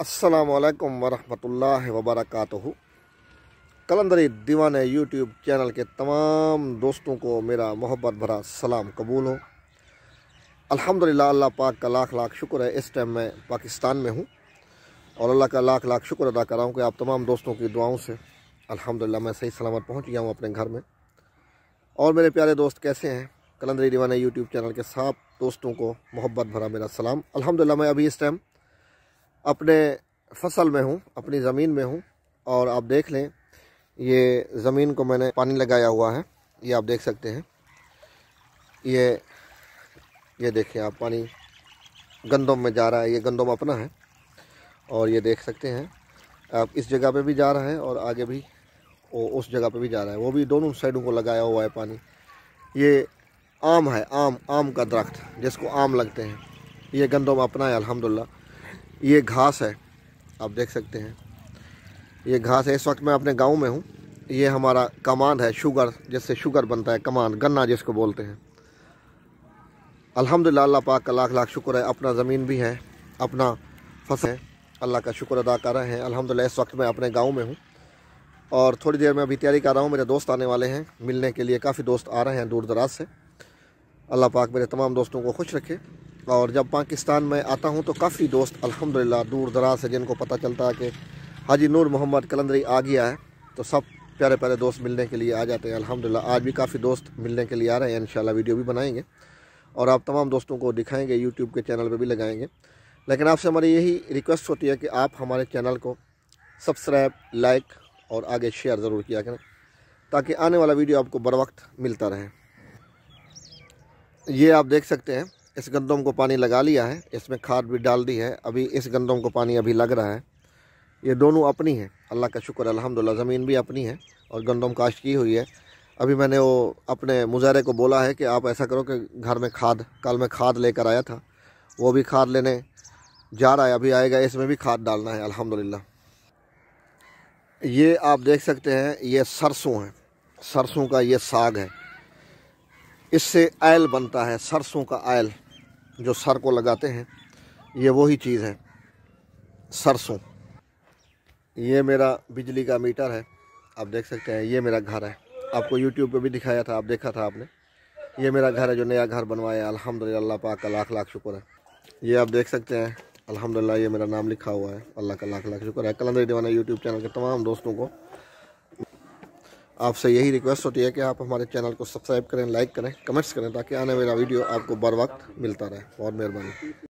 असलकम वरहमल वबरक कलंदरी दीवान YouTube channel के तमाम दोस्तों को मेरा मोहब्बत भरा सलाम कबूल हो अल्हम्दुलिल्लाह अल्लाह पाक का लाख लाख शुक्र है इस टाइम मैं पाकिस्तान में हूँ और अल्लाह का लाख लाख शुक्र अदा कर रहा हूँ कि आप तमाम दोस्तों की दुआओं से अल्हम्दुलिल्लाह मैं सही सलामत पहुँच गया हूँ अपने घर में और मेरे प्यारे दोस्त कैसे हैं कलंदरी दीवाना यूट्यूब चैनल के साथ दोस्तों को मोहब्बत भरा मेरा सलाम अलहमदिल्ला मैं अभी इस टाइम अपने फसल में हूँ अपनी ज़मीन में हूँ और आप देख लें ये ज़मीन को मैंने पानी लगाया हुआ है ये आप देख सकते हैं ये ये देखिए आप पानी गंदम में जा रहा है ये गंदम अपना है और ये देख सकते हैं आप इस जगह पे भी जा रहा है और आगे भी वो उस जगह पे भी जा रहा है वो भी दोनों साइडों को लगाया हुआ है पानी ये आम है आम आम का दरख्त जिसको आम लगते हैं ये गंदम अपना है अल्हम्दुलिल्लाह ये घास है आप देख सकते हैं ये घास है इस वक्त मैं अपने गांव में हूँ ये हमारा कमान है शुगर जिससे शुगर बनता है कमान गन्ना जिसको बोलते हैं अल्हम्दुलिल्लाह अल्लाह पाक का लाख लाख शुक्र है अपना ज़मीन भी है अपना फसल है अल्लाह का शुक्र अदा कर रहे हैं अल्हम्दुलिल्लाह इस वक्त मैं अपने गाँव में हूँ और थोड़ी देर में अभी तैयारी कर रहा हूँ मेरे दोस्त आने वाले हैं मिलने के लिए काफ़ी दोस्त आ रहे हैं दूर दराज से अल्लाह पाक मेरे तमाम दोस्तों को खुश रखे और जब पाकिस्तान में आता हूँ तो काफ़ी दोस्त अल्हम्दुलिल्लाह दूर दराज से जिनको पता चलता है कि हाजी नूर मोहम्मद कलंदरी आ गया है तो सब प्यारे प्यारे दोस्त मिलने के लिए आ जाते हैं अल्हम्दुलिल्लाह आज भी काफ़ी दोस्त मिलने के लिए आ रहे हैं इंशाल्लाह वीडियो भी बनाएंगे और आप तमाम दोस्तों को दिखाएँगे यूट्यूब के चैनल पर भी लगाएंगे लेकिन आपसे हमारी यही रिक्वेस्ट होती है कि आप हमारे चैनल को सब्सक्राइब लाइक और आगे शेयर ज़रूर किया करें ताकि आने वाला वीडियो आपको बर वक्त मिलता रहे ये आप देख सकते हैं इस गंदम को पानी लगा लिया है इसमें खाद भी डाल दी है अभी इस गंदम को पानी अभी लग रहा है ये दोनों अपनी है अल्लाह का शुक्र अल्हम्दुलिल्लाह ज़मीन भी अपनी है और गंदम काश्त की हुई है अभी मैंने वो अपने मुजहरे को बोला है कि आप ऐसा करो कि घर में खाद कल मैं खाद लेकर आया था वो भी खाद लेने जा रहा है अभी आएगा इसमें भी खाद डालना है अल्हम्दुलिल्लाह ये आप देख सकते हैं ये सरसों है सरसों का ये साग है इससे आयल बनता है सरसों का आयल जो सर को लगाते हैं ये वही चीज़ है सरसों ये मेरा बिजली का मीटर है आप देख सकते हैं ये मेरा घर है आपको यूट्यूब पे भी दिखाया था आप देखा था आपने ये मेरा घर है जो नया घर बनवाया है अल्हम्दुलिल्लाह पाक का लाख लाख शुक्र है ये आप देख सकते हैं अल्हम्दुलिल्लाह ये मेरा नाम लिखा हुआ है अल्लाह का लाख लाख शुक्र है कलंदर दीवाना यूट्यूब चैनल के तमाम दोस्तों को आपसे यही रिक्वेस्ट होती है कि आप हमारे चैनल को सब्सक्राइब करें लाइक करें कमेंट्स करें ताकि आने वाला वीडियो आपको बर वक्त मिलता रहे बहुत मेहरबानी